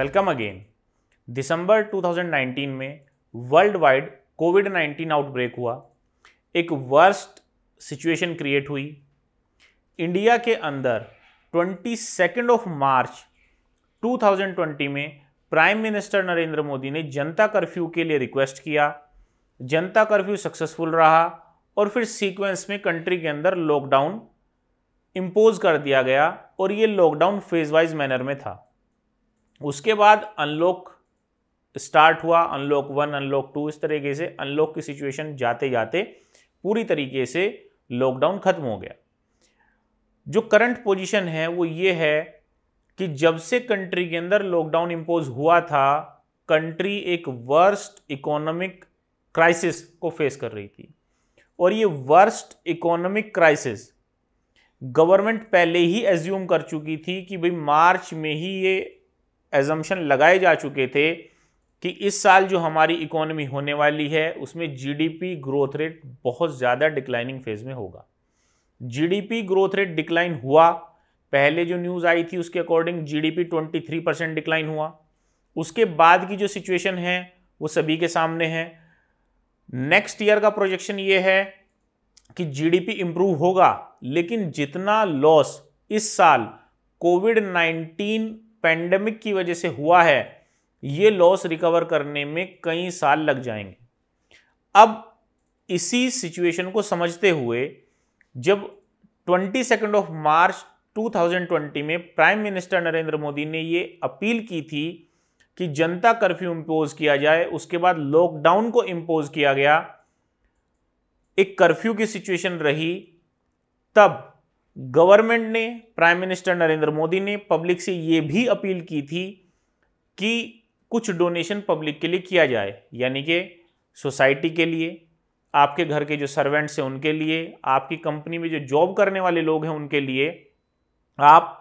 Welcome again दिसंबर 2019 में world wide Covid 19 outbreak हुआ एक वर्स्ट सिचुएशन क्रिएट हुई इंडिया के अंदर ट्वेंटी सेकेंड ऑफ मार्च 2020 में प्राइम मिनिस्टर नरेंद्र मोदी ने जनता कर्फ्यू के लिए रिक्वेस्ट किया जनता कर्फ्यू सक्सेसफुल रहा और फिर सीक्वेंस में कंट्री के अंदर लॉकडाउन इम्पोज कर दिया गया और ये लॉकडाउन फेज वाइज मैनर में था उसके बाद अनलॉक स्टार्ट हुआ अनलॉक वन अनलॉक टू इस तरीके से अनलॉक की सिचुएशन जाते जाते पूरी तरीके से लॉकडाउन ख़त्म हो गया जो करंट पोजीशन है वो ये है कि जब से कंट्री के अंदर लॉकडाउन इम्पोज हुआ था कंट्री एक वर्स्ट इकोनॉमिक क्राइसिस को फेस कर रही थी और ये वर्स्ट इकोनॉमिक क्राइसिस गवर्नमेंट पहले ही एज्यूम कर चुकी थी कि भाई मार्च में ही ये एजम्पन लगाए जा चुके थे कि इस साल जो हमारी इकोनॉमी होने वाली है उसमें जीडीपी ग्रोथ रेट बहुत ज़्यादा डिक्लाइनिंग फेज़ में होगा जीडीपी ग्रोथ रेट डिक्लाइन हुआ पहले जो न्यूज़ आई थी उसके अकॉर्डिंग जीडीपी 23 परसेंट डिक्लाइन हुआ उसके बाद की जो सिचुएशन है वो सभी के सामने है नेक्स्ट ईयर का प्रोजेक्शन ये है कि जी इंप्रूव होगा लेकिन जितना लॉस इस साल कोविड नाइन्टीन पैंडमिक की वजह से हुआ है ये लॉस रिकवर करने में कई साल लग जाएंगे अब इसी सिचुएशन को समझते हुए जब ट्वेंटी सेकेंड ऑफ मार्च 2020 में प्राइम मिनिस्टर नरेंद्र मोदी ने ये अपील की थी कि जनता कर्फ्यू इम्पोज किया जाए उसके बाद लॉकडाउन को इम्पोज किया गया एक कर्फ्यू की सिचुएशन रही तब गवर्नमेंट ने प्राइम मिनिस्टर नरेंद्र मोदी ने पब्लिक से ये भी अपील की थी कि कुछ डोनेशन पब्लिक के लिए किया जाए यानी कि सोसाइटी के लिए आपके घर के जो सर्वेंट्स हैं उनके लिए आपकी कंपनी में जो जॉब करने वाले लोग हैं उनके लिए आप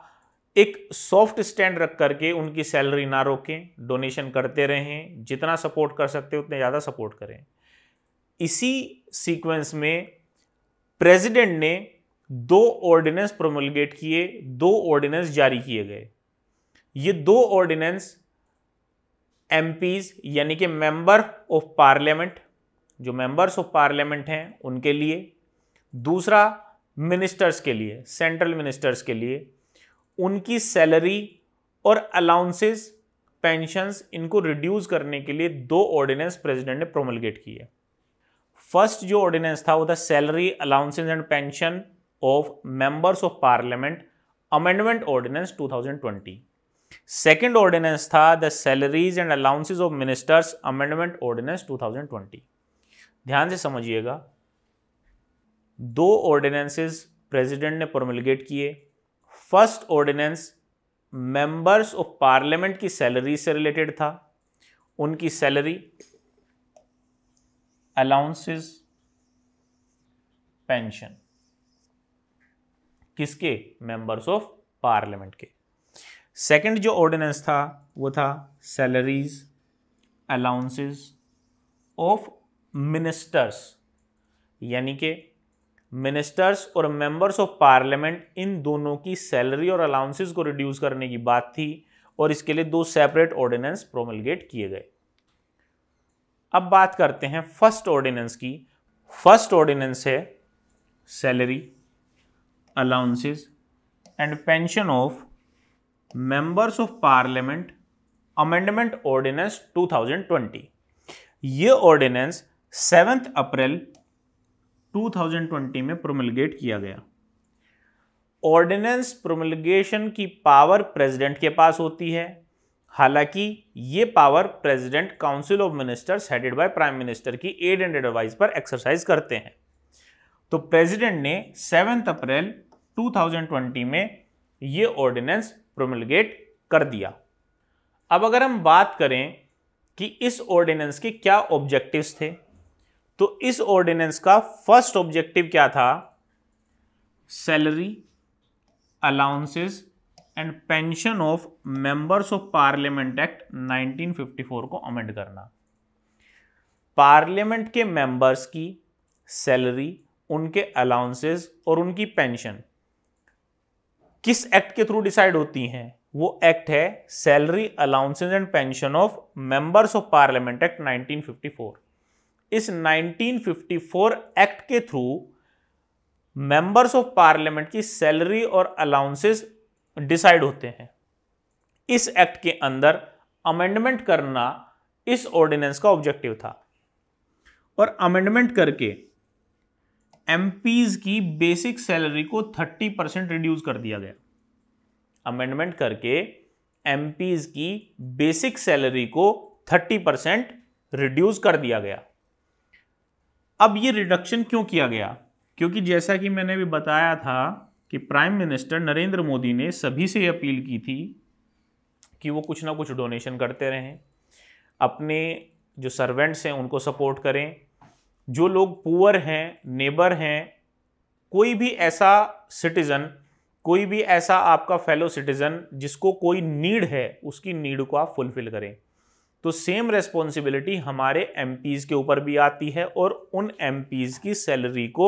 एक सॉफ्ट स्टैंड रख करके उनकी सैलरी ना रोकें डोनेशन करते रहें जितना सपोर्ट कर सकते उतने ज़्यादा सपोर्ट करें इसी सीक्वेंस में प्रेसिडेंट ने दो ऑर्डिनेंस प्रोमोलगेट किए दो ऑर्डिनेंस जारी किए गए ये दो ऑर्डिनेंस एम यानी कि मेंबर ऑफ पार्लियामेंट जो मेंबर्स ऑफ पार्लियामेंट हैं उनके लिए दूसरा मिनिस्टर्स के लिए सेंट्रल मिनिस्टर्स के लिए उनकी सैलरी और अलाउंसेस पेंशंस इनको रिड्यूस करने के लिए दो ऑर्डिनेंस प्रेसिडेंट ने प्रोमलगेट किए फर्स्ट जो ऑर्डिनेंस था वो था salary allowances and pension of members of parliament amendment ordinance 2020 second ordinance था the salaries and allowances of ministers amendment ordinance 2020 ध्यान से समझिएगा दो ऑर्डिनेंसेस प्रेसिडेंट ने प्रोमिलगेट किए first ordinance members of parliament की सैलरी से रिलेटेड था उनकी सैलरी अलाउंसेस पेंशन किसके मेंबर्स ऑफ पार्लियामेंट के सेकंड जो ऑर्डिनेंस था वो था सैलरीज अलाउंसेस ऑफ मिनिस्टर्स यानी कि मिनिस्टर्स और मेंबर्स ऑफ पार्लियामेंट इन दोनों की सैलरी और अलाउंसेस को रिड्यूस करने की बात थी और इसके लिए दो सेपरेट ऑर्डिनेंस प्रोमलगेट किए गए अब बात करते हैं फर्स्ट ऑर्डिनेंस की फर्स्ट ऑर्डिनेंस है salary allowances and pension of members of parliament amendment ordinance 2020 ये ऑर्डिनेंस 7th अप्रैल 2020 में प्रोमिलगेट किया गया ऑर्डिनेंस प्रोमिलगेशन की पावर प्रेसिडेंट के पास होती है हालांकि ये power president council of ministers headed by prime minister की एड एंड एडवाइस पर एक्सरसाइज करते हैं तो प्रेसिडेंट ने सेवेंथ अप्रैल 2020 में ये ऑर्डिनेंस प्रोमिलगेट कर दिया अब अगर हम बात करें कि इस ऑर्डिनेंस के क्या ऑब्जेक्टिव्स थे तो इस ऑर्डिनेंस का फर्स्ट ऑब्जेक्टिव क्या था salary allowances and pension of members of parliament act 1954 को अमेंड करना पार्लियामेंट के मेंबर्स की सैलरी उनके अलाउंसेस और उनकी पेंशन किस एक्ट के थ्रू डिसाइड होती हैं वो एक्ट है salary allowances and pension of members of parliament act 1954 इस 1954 एक्ट के थ्रू मेंबर्स ऑफ पार्लियामेंट की सैलरी और अलाउंसेस डिसाइड होते हैं इस एक्ट के अंदर अमेंडमेंट करना इस ऑर्डिनेंस का ऑब्जेक्टिव था और अमेंडमेंट करके एम की बेसिक सैलरी को 30 परसेंट रिड्यूस कर दिया गया अमेंडमेंट करके एम की बेसिक सैलरी को 30 परसेंट रिड्यूस कर दिया गया अब ये रिडक्शन क्यों किया गया क्योंकि जैसा कि मैंने भी बताया था कि प्राइम मिनिस्टर नरेंद्र मोदी ने सभी से अपील की थी कि वो कुछ ना कुछ डोनेशन करते रहें अपने जो सर्वेंट्स हैं उनको सपोर्ट करें जो लोग पुअर हैं नेबर हैं कोई भी ऐसा सिटीज़न कोई भी ऐसा आपका फेलो सिटीज़न जिसको कोई नीड है उसकी नीड को आप फुलफिल करें तो सेम रेस्पॉन्सिबिलिटी हमारे एम के ऊपर भी आती है और उन एम की सैलरी को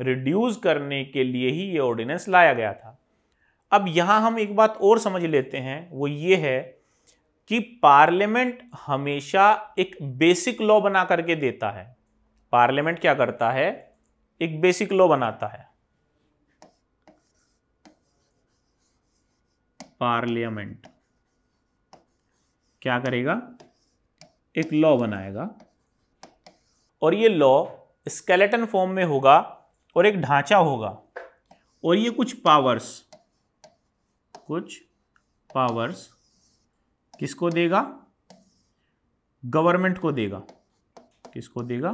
रिड्यूस करने के लिए ही ये ऑर्डिनेंस लाया गया था अब यहाँ हम एक बात और समझ लेते हैं वो ये है कि पार्लियामेंट हमेशा एक बेसिक लॉ बना करके देता है पार्लियामेंट क्या करता है एक बेसिक लॉ बनाता है पार्लियामेंट क्या करेगा एक लॉ बनाएगा और ये लॉ स्केलेटन फॉर्म में होगा और एक ढांचा होगा और ये कुछ पावर्स कुछ पावर्स किसको देगा गवर्नमेंट को देगा किसको देगा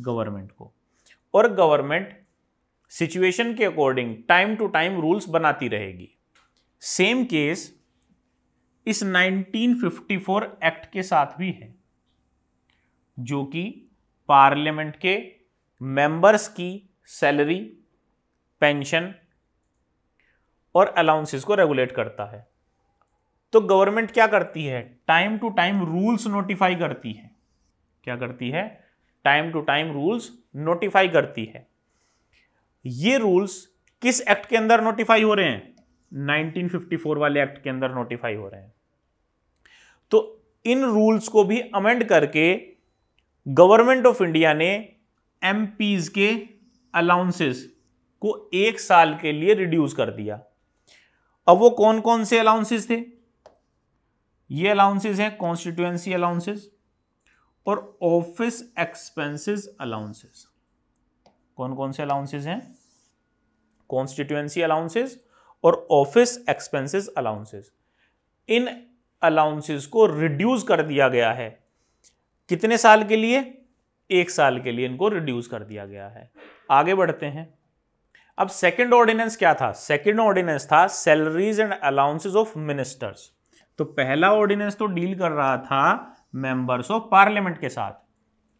गवर्नमेंट को और गवर्नमेंट सिचुएशन के according time to time rules बनाती रहेगी सेम केस इस 1954 एक्ट के साथ भी है जो कि पार्लियामेंट के मेंबर्स की सैलरी पेंशन और अलाउंसेस को रेगुलेट करता है तो गवर्नमेंट क्या करती है time to time rules notify करती है क्या करती है time to time rules notify करती है ये रूल्स किस एक्ट के अंदर नोटिफाई हो रहे हैं 1954 वाले एक्ट के अंदर नोटिफाई हो रहे हैं तो इन रूल्स को भी अमेंड करके गवर्नमेंट ऑफ इंडिया ने एम के अलाउंसेस को एक साल के लिए रिड्यूस कर दिया अब वो कौन कौन से अलाउंसेस थे ये अलाउंसेस हैं कॉन्स्टिट्यूएंसी अलाउंसेस और ऑफिस एक्सपेंसेस अलाउंसेस कौन कौन से अलाउंसेस हैं कॉन्स्टिट्यूएंसी अलाउंसेस और ऑफिस एक्सपेंसेस अलाउंसेस इन अलाउंसेस को रिड्यूस कर दिया गया है कितने साल के लिए एक साल के लिए इनको रिड्यूस कर दिया गया है आगे बढ़ते हैं अब सेकंड ऑर्डिनेंस क्या था सेकंड ऑर्डिनेंस था salaries and allowances of ministers तो पहला ऑर्डिनेंस तो डील कर रहा था मेंबर्स ऑफ पार्लियामेंट के साथ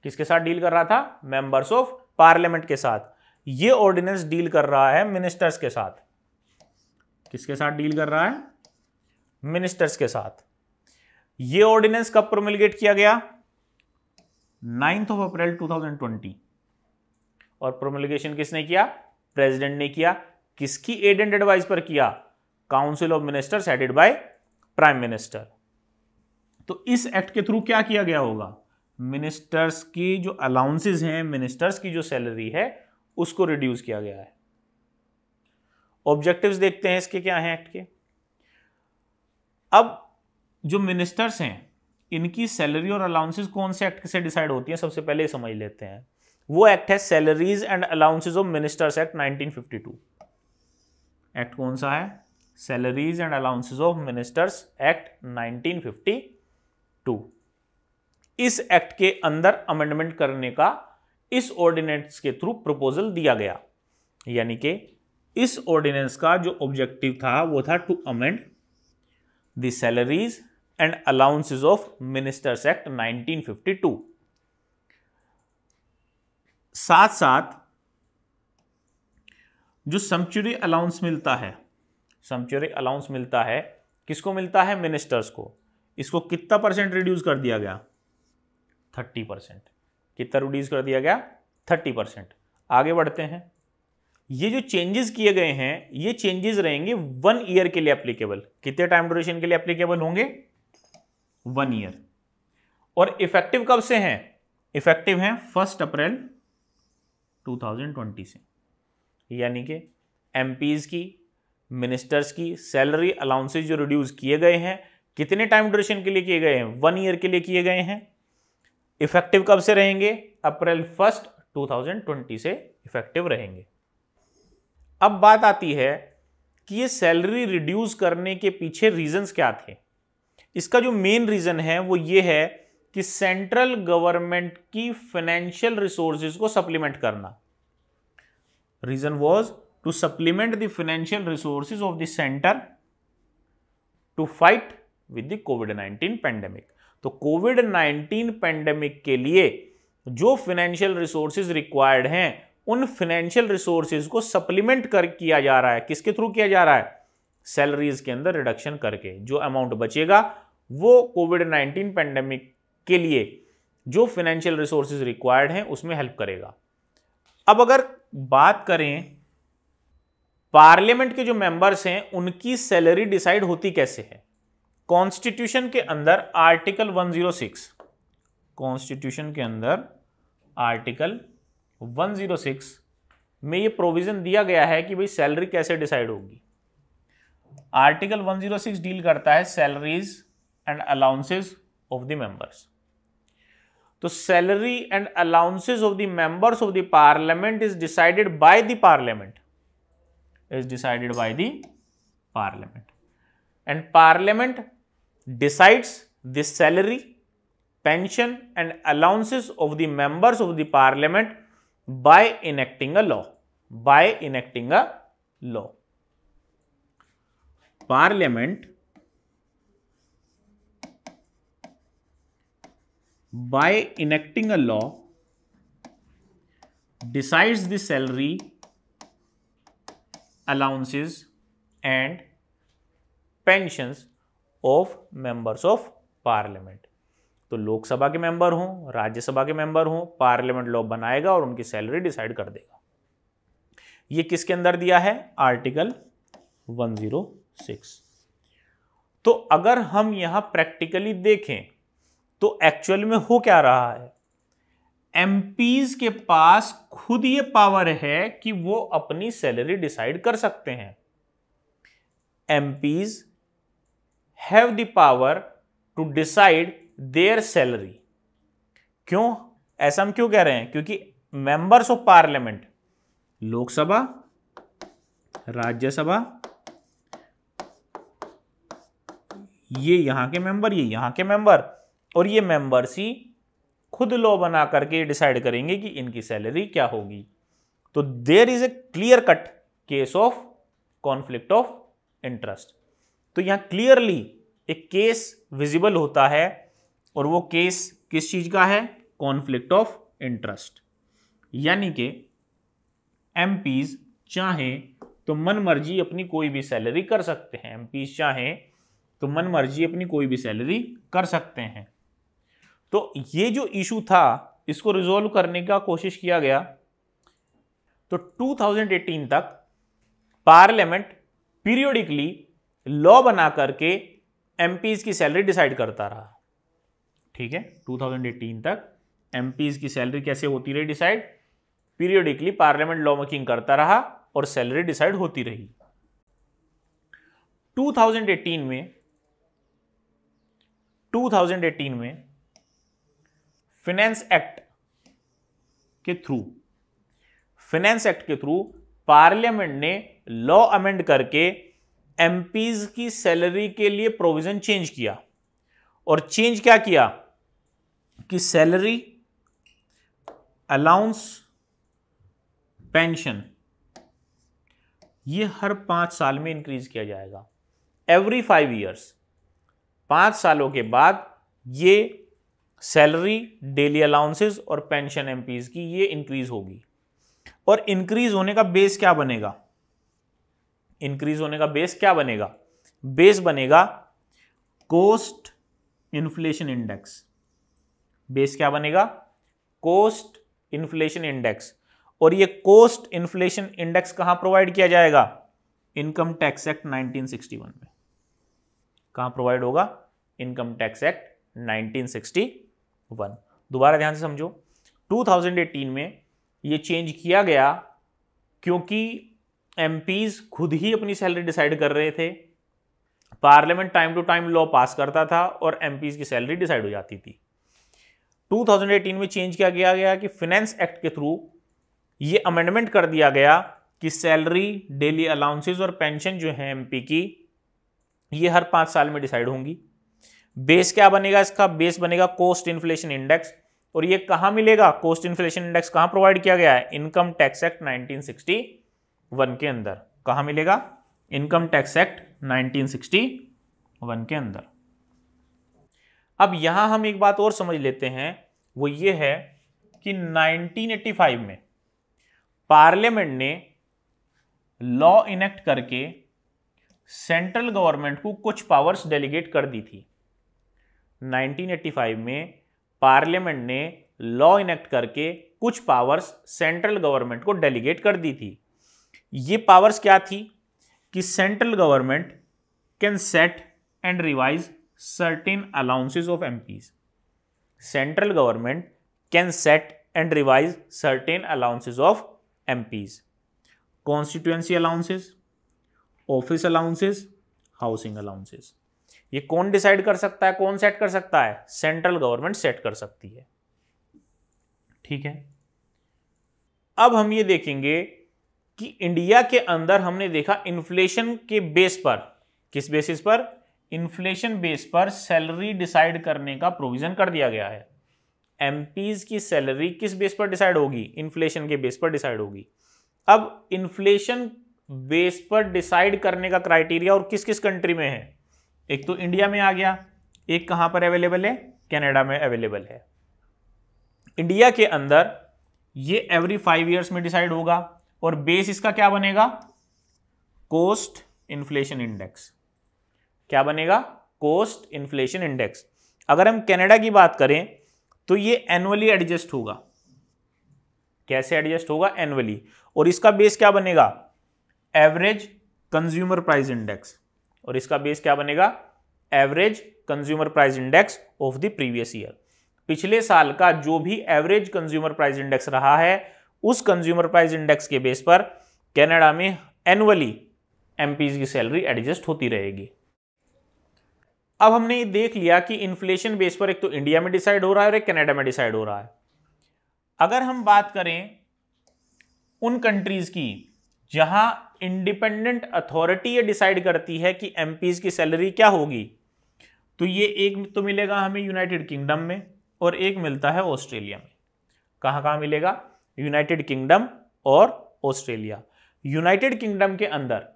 किसके साथ डील कर रहा था मेंबर्स ऑफ पार्लियामेंट के साथ ये ऑर्डिनेंस डील कर रहा है मिनिस्टर्स के साथ किसके साथ डील कर रहा है मिनिस्टर्स के साथ ये ऑर्डिनेंस कब प्रोमिलगेट किया गया नाइन्थ ऑफ अप्रैल 2020 और प्रोमिलगेशन किसने किया प्रेसिडेंट ने किया किसकी एड एंड एडवाइस पर किया council of ministers headed by prime minister तो इस एक्ट के थ्रू क्या किया गया होगा मिनिस्टर्स की जो अलाउंसेस हैं मिनिस्टर्स की जो सैलरी है उसको रिड्यूस किया गया है ऑब्जेक्टिव्स देखते हैं इसके क्या हैं एक्ट के अब जो मिनिस्टर्स हैं इनकी सैलरी और अलाउंसेस कौन से एक्ट से डिसाइड होती है सबसे पहले समझ लेते हैं वो एक्ट है salaries and allowances of ministers act 1952 act कौन सा है salaries and allowances of ministers act 1952 to इस एक्ट के अंदर अमेंडमेंट करने का इस ऑर्डिनेंस के थ्रू प्रपोजल दिया गया यानी कि इस ऑर्डिनेंस का जो ऑब्जेक्टिव था वो था to amend the salaries and allowances of ministers act 1952 साथ साथ जो समच्यूरी अलाउंस मिलता है समच्यूरी अलाउंस मिलता है किसको मिलता है मिनिस्टर्स को इसको कितना परसेंट रिड्यूस कर दिया गया थर्टी परसेंट कितना रिड्यूस कर दिया गया थर्टी परसेंट आगे बढ़ते हैं ये जो चेंजेस किए गए हैं ये चेंजेस रहेंगे वन ईयर के लिए एप्लीकेबल कितने टाइम ड्यूरेशन के लिए एप्लीकेबल होंगे वन ईयर और इफेक्टिव कब से हैं इफेक्टिव हैं फर्स्ट अप्रैल 2020 से यानी कि एम की मिनिस्टर्स की सैलरी अलाउंसेज जो रिड्यूस किए गए हैं कितने टाइम ड्यूरेशन के लिए किए गए हैं वन ईयर के लिए किए गए हैं इफेक्टिव कब से रहेंगे अप्रैल फर्स्ट 2020 से इफेक्टिव रहेंगे अब बात आती है कि ये सैलरी रिड्यूस करने के पीछे रीजंस क्या थे इसका जो मेन रीजन है वो ये है कि सेंट्रल गवर्नमेंट की फाइनेंशियल रिसोर्सेज को सप्लीमेंट करना reason was to supplement the financial resources of the centre to fight with the covid nineteen pandemic तो कोविड नाइन्टीन पैंडेमिक के लिए जो फिनेंशियल रिसोर्सेज रिक्वायर्ड हैं उन फिनेंशियल रिसोर्सेज को सप्लीमेंट कर किया जा रहा है किसके थ्रू किया जा रहा है सैलरीज के अंदर रिडक्शन करके जो अमाउंट बचेगा वो कोविड नाइन्टीन पैंडेमिक के लिए जो फिनेंशियल रिसोर्सेज रिक्वायर्ड हैं उसमें हेल्प करेगा अब अगर बात करें पार्लियामेंट के जो मेंबर्स हैं उनकी सैलरी डिसाइड होती कैसे है कॉन्स्टिट्यूशन के अंदर आर्टिकल 106 कॉन्स्टिट्यूशन के अंदर आर्टिकल 106 में ये प्रोविजन दिया गया है कि भाई सैलरी कैसे डिसाइड होगी आर्टिकल 106 डील करता है salaries and allowances of the members तो salary and allowances of the members of the parliament is decided by the parliament is decided by the parliament and parliament decides the salary, pension and allowances of the members of the parliament by enacting a law, by enacting a law. Parliament by enacting a law decides the salary, allowances and pensions of members of parliament तो लोकसभा के member हों राज्यसभा के member हों parliament law बनाएगा और उनकी salary decide कर देगा ये किसके अंदर दिया है आर्टिकल 106 तो अगर हम यहां प्रैक्टिकली देखें तो एक्चुअल में हो क्या रहा है एम के पास खुद ये पावर है कि वो अपनी सैलरी डिसाइड कर सकते हैं M have the power to decide their salary क्यों ऐसा हम क्यों कह रहे हैं क्योंकि members of parliament Lok Sabha Rajya Sabha ये यहां के मेंबर ये यहां के मेंबर और ये मेंबर्स ही खुद लॉ बना करके डिसाइड करेंगे कि इनकी सैलरी क्या होगी तो there is a clear cut case of conflict of interest तो यहाँ क्लियरली एक केस विजिबल होता है और वो केस किस चीज का है कॉन्फ्लिक्ट ऑफ इंटरेस्ट यानी कि एम चाहे तो मन मर्जी अपनी कोई भी सैलरी कर सकते हैं एम चाहे तो मन मर्जी अपनी कोई भी सैलरी कर सकते हैं तो ये जो इशू था इसको रिजोल्व करने का कोशिश किया गया तो 2018 तक पार्लियामेंट पीरियोडिकली लॉ बना करके एम की सैलरी डिसाइड करता रहा ठीक है 2018 तक एम की सैलरी कैसे होती रही decide periodically parliament law making करता रहा और सैलरी डिसाइड होती रही 2018 में 2018 में फिनेंस एक्ट के थ्रू फिनेंस एक्ट के थ्रू पार्लियामेंट ने लॉ अमेंड करके एम की सैलरी के लिए प्रोविज़न चेंज किया और चेंज क्या किया कि सैलरी अलाउंस पेंशन ये हर पांच साल में इंक्रीज किया जाएगा एवरी फाइव ईयर्स पांच सालों के बाद ये सैलरी डेली अलाउंसेस और पेंशन एमपीज की ये इंक्रीज होगी और इंक्रीज होने का बेस क्या बनेगा इंक्रीज होने का बेस क्या बनेगा बेस बनेगा कोस्ट इन्फ्लेशन इंडेक्स बेस क्या बनेगा कोस्ट इन्फ्लेशन इंडेक्स और ये कोस्ट इन्फ्लेशन इंडेक्स कहां प्रोवाइड किया जाएगा इनकम टैक्स एक्ट 1961 में कहां प्रोवाइड होगा इनकम टैक्स एक्ट 1961 दोबारा ध्यान से समझो 2018 में ये चेंज किया गया क्योंकि एम खुद ही अपनी सैलरी डिसाइड कर रहे थे parliament time to time law pass करता था और एम की सैलरी डिसाइड हो जाती थी 2018 में चेंज किया गया गया कि फिनेंस एक्ट के थ्रू ये अमेंडमेंट कर दिया गया कि सैलरी डेली अलाउंसेज और पेंशन जो है एमपी की ये हर पाँच साल में डिसाइड होंगी बेस क्या बनेगा इसका बेस बनेगा कोस्ट इन्फ्लेशन इंडेक्स और ये कहाँ मिलेगा कोस्ट इन्फ्लेशन इंडेक्स कहाँ प्रोवाइड किया गया है इनकम टैक्स एक्ट 1960 वन के अंदर कहाँ मिलेगा इनकम टैक्स एक्ट 1961 के अंदर अब यहां हम एक बात और समझ लेते हैं वो ये है कि 1985 में पार्लियामेंट ने लॉ इनेक्ट करके सेंट्रल गवर्नमेंट को कुछ पावर्स डेलीगेट कर दी थी 1985 में पार्लियामेंट ने लॉ इनेक्ट करके कुछ पावर्स सेंट्रल गवर्नमेंट को डेलीगेट कर दी थी ये पावर्स क्या थी कि central government can set and revise certain allowances of M central government can set and revise certain allowances of MPs constituency allowances office allowances housing allowances ये कौन डिसाइड कर सकता है कौन सेट कर सकता है सेंट्रल गवर्नमेंट सेट कर सकती है ठीक है अब हम ये देखेंगे कि इंडिया के अंदर हमने देखा इन्फ्लेशन के बेस पर किस बेसिस पर इन्फ्लेशन बेस पर सैलरी डिसाइड करने का प्रोविजन कर दिया गया है एम की सैलरी किस बेस पर डिसाइड होगी इन्फ्लेशन के बेस पर डिसाइड होगी अब इन्फ्लेशन बेस पर डिसाइड करने का क्राइटेरिया और किस किस कंट्री में है एक तो इंडिया में आ गया एक कहाँ पर अवेलेबल है कनाडा में अवेलेबल है इंडिया के अंदर ये एवरी फाइव ईयर्स में डिसाइड होगा और बेस इसका क्या बनेगा कोस्ट इन्फ्लेशन इंडेक्स क्या बनेगा कोस्ट इन्फ्लेशन इंडेक्स अगर हम कनाडा की बात करें तो ये एनुअली एडजस्ट होगा कैसे एडजस्ट होगा एनुअली और इसका बेस क्या बनेगा एवरेज कंज्यूमर प्राइस इंडेक्स और इसका बेस क्या बनेगा average consumer price index of the previous year पिछले साल का जो भी एवरेज कंज्यूमर प्राइस इंडेक्स रहा है उस कंज्यूमर प्राइस इंडेक्स के बेस पर कैनेडा में एनुअली एम की सैलरी एडजस्ट होती रहेगी अब हमने ये देख लिया कि इन्फ्लेशन बेस पर एक तो इंडिया में डिसाइड हो रहा है और एक कनाडा में डिसाइड हो रहा है अगर हम बात करें उन कंट्रीज की जहां इंडिपेंडेंट अथॉरिटी ये डिसाइड करती है कि एम की सैलरी क्या होगी तो ये एक तो मिलेगा हमें यूनाइटेड किंगडम में और एक मिलता है ऑस्ट्रेलिया में कहां कहां मिलेगा यूनाइटेड किंगडम और ऑस्ट्रेलिया यूनाइटेड किंगडम के अंदर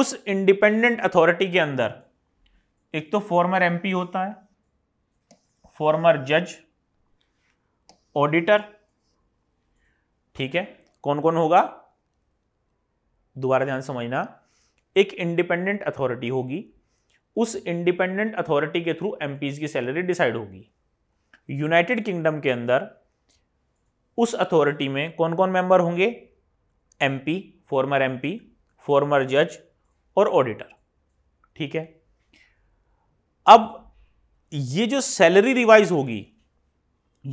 उस इंडिपेंडेंट अथॉरिटी के अंदर एक तो फॉर्मर एमपी होता है फॉर्मर जज ऑडिटर ठीक है कौन कौन होगा दोबारा ध्यान समझना एक इंडिपेंडेंट अथॉरिटी होगी उस इंडिपेंडेंट अथॉरिटी के थ्रू एमपीज की सैलरी डिसाइड होगी यूनाइटेड किंगडम के अंदर उस अथॉरिटी में कौन कौन मेंबर होंगे एमपी फॉर्मर एमपी फॉर्मर जज और ऑडिटर ठीक है अब ये जो सैलरी रिवाइज होगी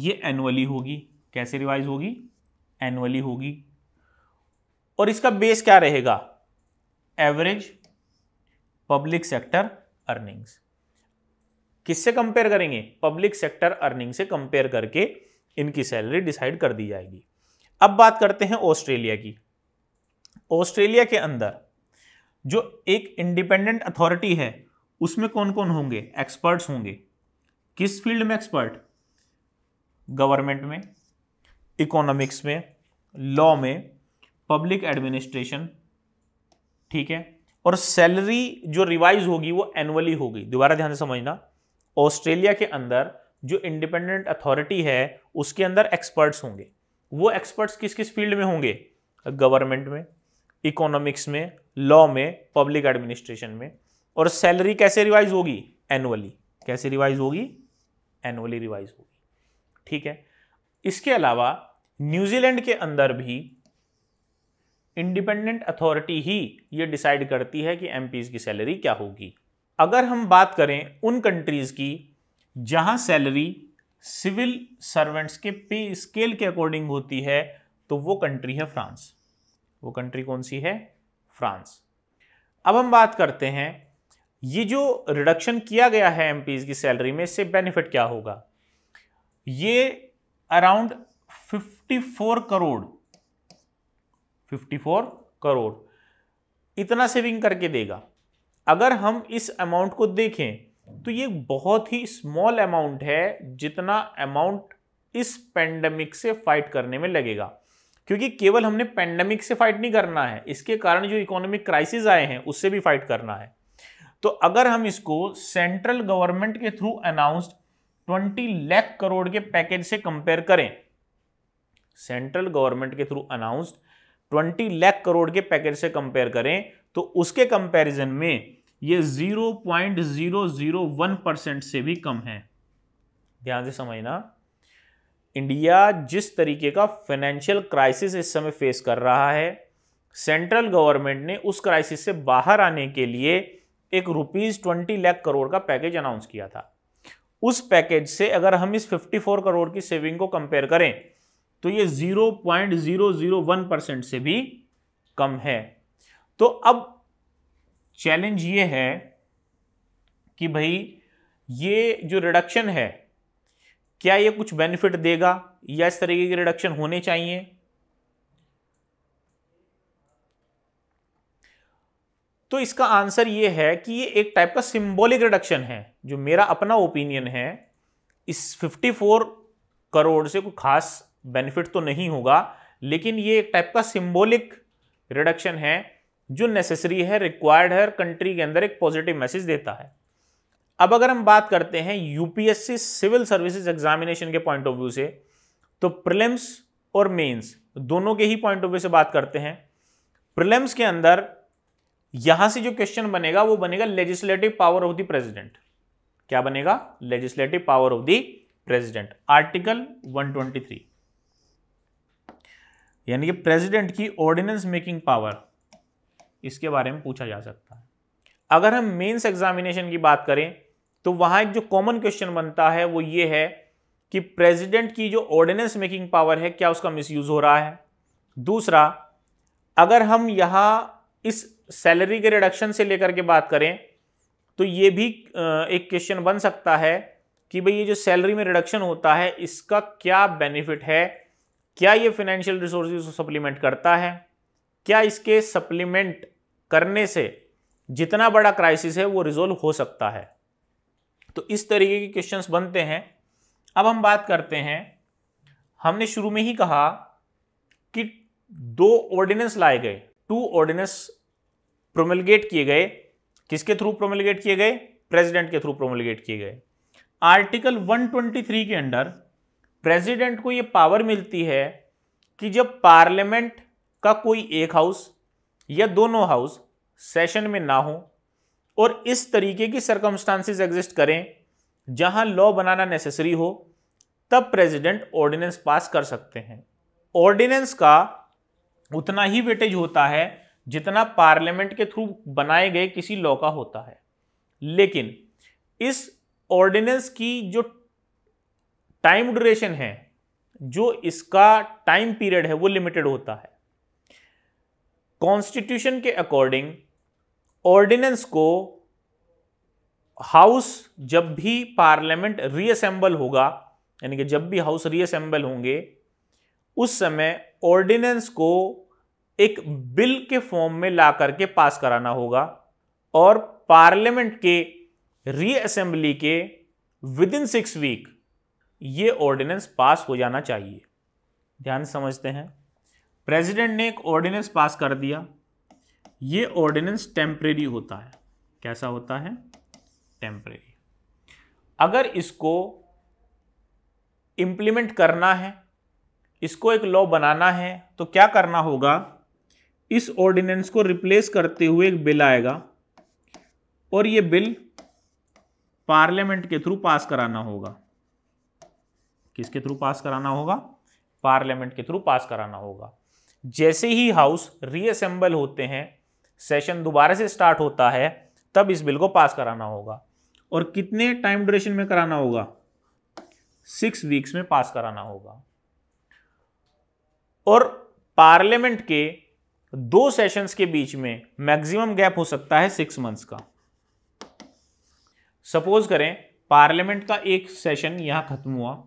ये एनुअली होगी कैसे रिवाइज होगी एनुअली होगी और इसका बेस क्या रहेगा एवरेज पब्लिक सेक्टर अर्निंग्स किससे कंपेयर करेंगे पब्लिक सेक्टर अर्निंग से कंपेयर करके इनकी सैलरी डिसाइड कर दी जाएगी अब बात करते हैं ऑस्ट्रेलिया की ऑस्ट्रेलिया के अंदर जो एक इंडिपेंडेंट अथॉरिटी है उसमें कौन कौन होंगे एक्सपर्ट्स होंगे किस फील्ड में एक्सपर्ट गवर्नमेंट में इकोनॉमिक्स में लॉ में पब्लिक एडमिनिस्ट्रेशन ठीक है और सैलरी जो रिवाइज होगी वो एनुअली होगी दोबारा ध्यान से समझना ऑस्ट्रेलिया के अंदर जो इंडिपेंडेंट अथॉरिटी है उसके अंदर एक्सपर्ट्स होंगे वो एक्सपर्ट्स किस किस फील्ड में होंगे गवर्नमेंट में इकोनॉमिक्स में लॉ में पब्लिक एडमिनिस्ट्रेशन में और सैलरी कैसे रिवाइज होगी एनुअली कैसे रिवाइज होगी एनुअली रिवाइज होगी ठीक है इसके अलावा न्यूजीलैंड के अंदर भी इंडिपेंडेंट अथॉरिटी ही ये डिसाइड करती है कि एम की सैलरी क्या होगी अगर हम बात करें उन कंट्रीज़ की जहां सैलरी सिविल सर्वेंट्स के पे स्केल के अकॉर्डिंग होती है तो वो कंट्री है फ्रांस वो कंट्री कौन सी है फ्रांस अब हम बात करते हैं ये जो रिडक्शन किया गया है एम की सैलरी में इससे बेनिफिट क्या होगा ये अराउंड 54 करोड़ 54 करोड़ इतना सेविंग करके देगा अगर हम इस अमाउंट को देखें तो ये बहुत ही स्मॉल अमाउंट है जितना अमाउंट इस पेंडेमिक से फाइट करने में लगेगा क्योंकि केवल हमने पेंडेमिक से फाइट नहीं करना है इसके कारण जो इकोनॉमिक क्राइसिस आए हैं उससे भी फाइट करना है तो अगर हम इसको सेंट्रल गवर्नमेंट के थ्रू अनाउंस्ड 20 लाख करोड़ के पैकेज से कंपेयर करें सेंट्रल गवर्नमेंट के थ्रू अनाउंस्ड 20 लाख करोड़ के पैकेज से कंपेयर करें तो उसके कंपैरिजन में ये zero point zero zero one percent से भी कम है ध्यान से समझना इंडिया जिस तरीके का फाइनेंशियल क्राइसिस इस समय फेस कर रहा है सेंट्रल गवर्नमेंट ने उस क्राइसिस से बाहर आने के लिए एक रुपीज़ ट्वेंटी लाख करोड़ का पैकेज अनाउंस किया था उस पैकेज से अगर हम इस 54 करोड़ की सेविंग को कंपेयर करें तो ये 0.001 परसेंट से भी कम है तो अब चैलेंज ये है कि भाई ये जो रिडक्शन है क्या ये कुछ बेनिफिट देगा या इस तरीके के रिडक्शन होने चाहिए तो इसका आंसर ये है कि ये एक टाइप का सिंबॉलिक रिडक्शन है जो मेरा अपना ओपिनियन है इस 54 करोड़ से कोई खास बेनिफिट तो नहीं होगा लेकिन ये एक टाइप का सिंबॉलिक रिडक्शन है जो नेसेसरी है रिक्वायर्ड है कंट्री के अंदर एक पॉजिटिव मैसेज देता है अब अगर हम बात करते हैं यूपीएससी सिविल सर्विसेज एग्जामिनेशन के पॉइंट ऑफ व्यू से तो प्रिलिम्स और मेंस दोनों के ही पॉइंट ऑफ व्यू से बात करते हैं प्रिलिम्स के अंदर यहां से जो क्वेश्चन बनेगा वो बनेगा legislative power of the president क्या बनेगा legislative power of the president article 123 यानी कि प्रेसिडेंट की ऑर्डिनेंस मेकिंग पावर इसके बारे में पूछा जा सकता है अगर हम मेंस एग्जामिनेशन की बात करें तो वहाँ एक जो कॉमन क्वेश्चन बनता है वो ये है कि प्रेसिडेंट की जो ऑर्डिनेंस मेकिंग पावर है क्या उसका मिसयूज़ हो रहा है दूसरा अगर हम यहाँ इस सैलरी के रिडक्शन से लेकर के बात करें तो ये भी एक क्वेश्चन बन सकता है कि भाई ये जो सैलरी में रिडक्शन होता है इसका क्या बेनिफिट है क्या ये फाइनेंशियल रिसोर्स को सप्लीमेंट करता है क्या इसके सप्लीमेंट करने से जितना बड़ा क्राइसिस है वो रिजोल्व हो सकता है तो इस तरीके के क्वेश्चंस बनते हैं अब हम बात करते हैं हमने शुरू में ही कहा कि दो ऑर्डिनेंस लाए गए टू ऑर्डिनेंस प्रोमलगेट किए गए किसके थ्रू प्रोमलगेट किए गए प्रेसिडेंट के थ्रू प्रोमलगेट किए गए आर्टिकल 123 के अंडर प्रेसिडेंट को ये पावर मिलती है कि जब पार्लियामेंट का कोई एक हाउस या दोनों हाउस सेशन में ना हो और इस तरीके की सरकमस्टांसिस एग्जिस्ट करें जहां लॉ बनाना नेसेसरी हो तब प्रेसिडेंट ऑर्डिनेंस पास कर सकते हैं ऑर्डिनेंस का उतना ही वेटेज होता है जितना पार्लियामेंट के थ्रू बनाए गए किसी लॉ का होता है लेकिन इस ऑर्डिनेंस की जो टाइम ड्यूरेशन है जो इसका टाइम पीरियड है वो लिमिटेड होता है कॉन्स्टिट्यूशन के अकॉर्डिंग ऑर्डिनेंस को हाउस जब भी पार्लियामेंट रीअसेंबल होगा यानी कि जब भी हाउस रीअसेंबल होंगे उस समय ऑर्डिनेंस को एक बिल के फॉर्म में ला करके पास कराना होगा और पार्लियामेंट के रीअसेंबली के विद इन सिक्स वीक ये ऑर्डिनेंस पास हो जाना चाहिए ध्यान समझते हैं प्रेसिडेंट ने एक ऑर्डिनेंस पास कर दिया ये ऑर्डिनेंस टेम्परेरी होता है कैसा होता है टेम्परेरी अगर इसको इम्प्लीमेंट करना है इसको एक लॉ बनाना है तो क्या करना होगा इस ऑर्डिनेंस को रिप्लेस करते हुए एक बिल आएगा और ये बिल पार्लियामेंट के थ्रू पास कराना होगा किसके थ्रू पास कराना होगा पार्लियामेंट के थ्रू पास कराना होगा जैसे ही हाउस रीअसेंबल होते हैं सेशन दोबारा से स्टार्ट होता है तब इस बिल को पास कराना होगा और कितने टाइम ड्यूरेशन में कराना होगा सिक्स वीक्स में पास कराना होगा और पार्लियामेंट के दो सेशंस के बीच में मैक्सिमम गैप हो सकता है सिक्स मंथ्स का सपोज करें पार्लियामेंट का एक सेशन यहां खत्म हुआ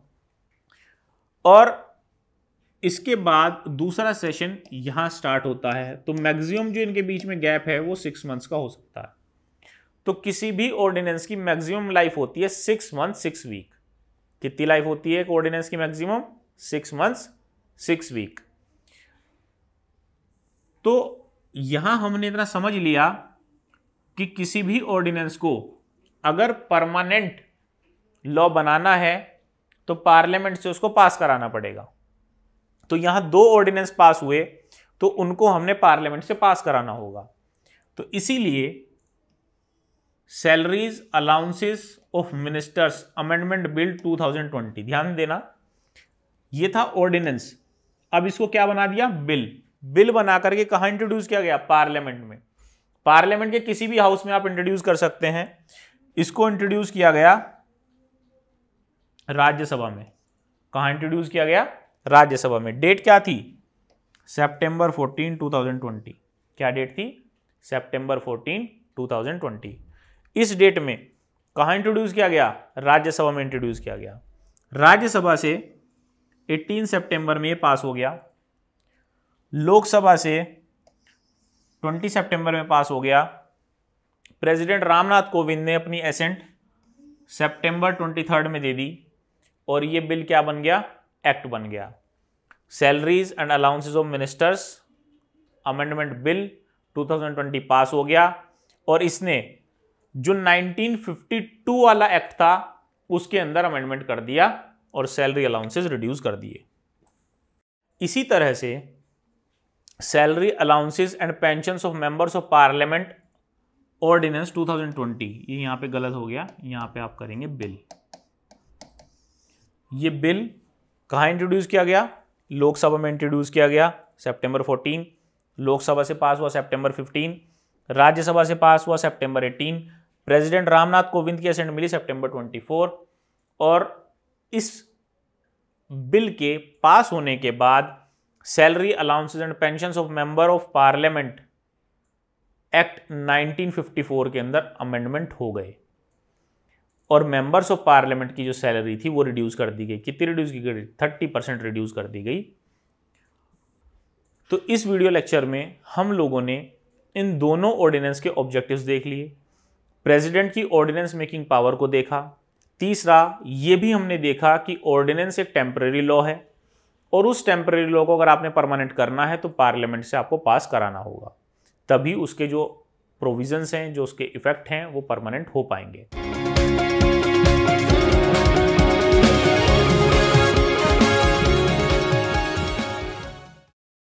और इसके बाद दूसरा सेशन यहाँ स्टार्ट होता है तो मैक्सिमम जो इनके बीच में गैप है वो सिक्स मंथ्स का हो सकता है तो किसी भी ऑर्डिनेंस की मैक्सिमम लाइफ होती है सिक्स मंथ सिक्स वीक कितनी लाइफ होती है एक ऑर्डिनेंस की maximum six months six week तो यहां हमने इतना समझ लिया कि किसी भी ऑर्डिनेंस को अगर परमानेंट लॉ बनाना है तो पार्लियामेंट से उसको पास कराना पड़ेगा तो यहाँ दो ऑर्डिनेंस पास हुए तो उनको हमने पार्लियामेंट से पास कराना होगा तो इसीलिए salaries allowances of ministers amendment bill 2020 ध्यान देना ये था ऑर्डिनेंस अब इसको क्या बना दिया बिल बिल बना करके कहा इंट्रोड्यूस किया गया पार्लियामेंट में पार्लियामेंट के किसी भी हाउस में आप इंट्रोड्यूस कर सकते हैं इसको इंट्रोड्यूस किया गया राज्यसभा में कहा इंट्रोड्यूस किया गया राज्यसभा में डेट क्या थी टू 14 2020 क्या डेट थी टू 14 2020 इस डेट में कहाँ इंट्रोड्यूस किया गया राज्यसभा में इंट्रोड्यूस किया गया राज्यसभा से 18 सितंबर में पास हो गया लोकसभा से 20 सितंबर में पास हो गया प्रेसिडेंट रामनाथ कोविंद ने अपनी एसेंट सितंबर 23 में दे दी और ये बिल क्या बन गया एक्ट बन गया salaries and allowances of ministers amendment bill 2020 pass हो गया और इसने जो 1952 वाला एक्ट था उसके अंदर अमेंडमेंट कर दिया और सैलरी अलाउंसेज रिड्यूस कर दिए इसी तरह से salary allowances and pension of members of parliament ordinance 2020 ये यहां पे गलत हो गया यहां पे आप करेंगे बिल ये बिल कहाँ इंट्रोड्यूस किया गया लोकसभा में इंट्रोड्यूस किया गया सेप्टेम्बर फोर्टीन लोकसभा से पास हुआ सेप्टेम्बर फिफ्टीन राज्यसभा से पास हुआ September eighteen president Ramnath Kovind की असेंट मिली ट्वेंटी फोर और इस बिल के पास होने के बाद salary allowances and pension of member of parliament act 1954 के अंदर अमेंडमेंट हो गए और मेंबर्स ऑफ पार्लियामेंट की जो सैलरी थी वो रिड्यूस कर दी गई कितनी रिड्यूस की गई थर्टी परसेंट रिड्यूस कर दी गई तो इस वीडियो लेक्चर में हम लोगों ने इन दोनों ऑर्डिनेंस के ऑब्जेक्टिव्स देख लिए प्रेसिडेंट की ऑर्डिनेंस मेकिंग पावर को देखा तीसरा ये भी हमने देखा कि ऑर्डिनेंस एक टेम्प्रेरी लॉ है और उस टेम्प्रेरी लॉ को अगर आपने परमानेंट करना है तो पार्लियामेंट से आपको पास कराना होगा तभी उसके जो प्रोविजंस हैं जो उसके इफेक्ट हैं वो परमानेंट हो पाएंगे